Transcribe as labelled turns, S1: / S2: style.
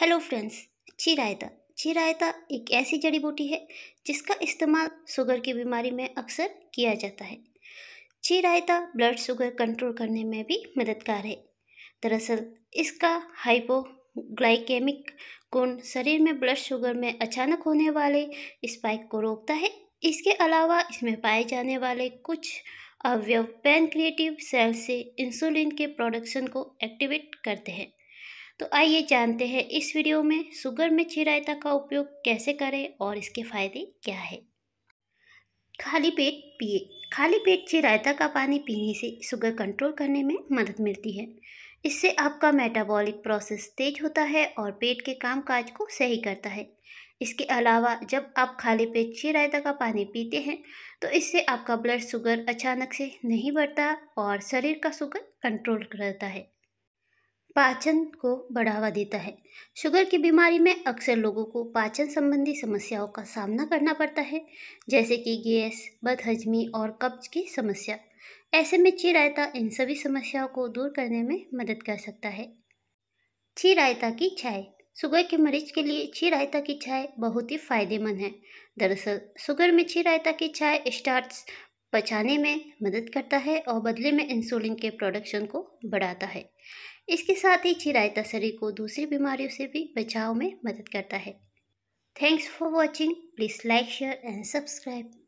S1: hello friends चिरायता चिरायता एक ऐसी जड़ी बूटी है जिसका इस्तेमाल शुगर की बीमारी में अक्सर किया जाता है चिरायता ब्लड शुगर कंट्रोल करने में भी मददगार है दरअसल इसका हाइपोग्लाइकेमिक गुण शरीर में ब्लड शुगर में अचानक होने वाले स्पाइक को रोकता है इसके अलावा इसमें पाए जाने वाले कुछ अवयव पेनक्रिएटिव सेल से इंसुलिन के प्रोडक्शन को एक्टिवेट करते हैं तो आइए जानते हैं इस वीडियो में शुगर में चिरायता का उपयोग कैसे करें और इसके फ़ायदे क्या है खाली पेट पिए खाली पेट चिरायता का पानी पीने से शुगर कंट्रोल करने में मदद मिलती है इससे आपका मेटाबॉलिक प्रोसेस तेज होता है और पेट के काम काज को सही करता है इसके अलावा जब आप खाली पेट चिरायता का पानी पीते हैं तो इससे आपका ब्लड शुगर अचानक से नहीं बढ़ता और शरीर का शुगर कंट्रोल रहता है पाचन को बढ़ावा देता है शुगर की बीमारी में अक्सर लोगों को पाचन संबंधी समस्याओं का सामना करना पड़ता है जैसे कि गैस बदहजमी और कब्ज की समस्या ऐसे में चिरायता इन सभी समस्याओं को दूर करने में मदद कर सकता है चिरायता की चाय शुगर के मरीज के लिए चिरायता की चाय बहुत ही फायदेमंद है दरअसल शुगर में चिरायता की चाय स्टार्ट बचाने में मदद करता है और बदले में इंसुलिन के प्रोडक्शन को बढ़ाता है इसके साथ ही चिरायता शरीर को दूसरी बीमारियों से भी बचाव में मदद करता है thanks for watching please like share and subscribe